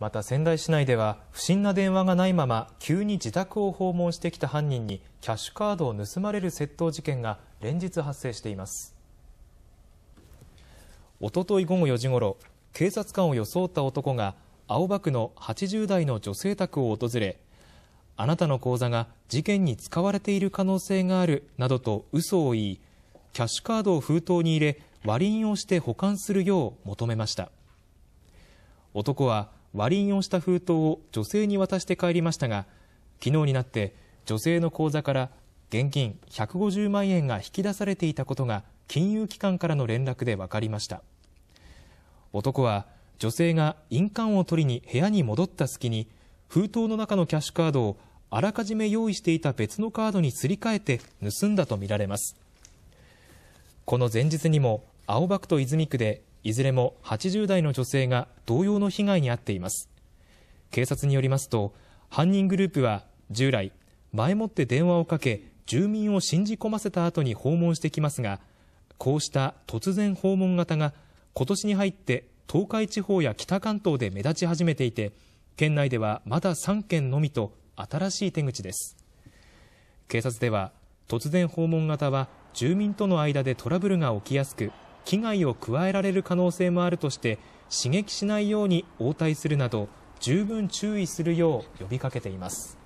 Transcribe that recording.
また仙台市内では不審な電話がないまま急に自宅を訪問してきた犯人にキャッシュカードを盗まれる窃盗事件が連日発生していますおととい午後4時ごろ警察官を装った男が青葉区の80代の女性宅を訪れあなたの口座が事件に使われている可能性があるなどと嘘を言いキャッシュカードを封筒に入れ割り印をして保管するよう求めました男は割りをした封筒を女性に渡して帰りましたが、昨日になって女性の口座から現金150万円が引き出されていたことが金融機関からの連絡で分かりました。男は女性が印鑑を取りに部屋に戻った隙に、封筒の中のキャッシュカードをあらかじめ用意していた別のカードにすり替えて盗んだとみられます。この前日にも青葉区と泉区でいずれも80代の女性が同様の被害に遭っています警察によりますと犯人グループは従来前もって電話をかけ住民を信じ込ませた後に訪問してきますがこうした突然訪問型が今年に入って東海地方や北関東で目立ち始めていて県内ではまだ3件のみと新しい手口です警察では突然訪問型は住民との間でトラブルが起きやすく危害を加えられる可能性もあるとして刺激しないように応対するなど十分注意するよう呼びかけています。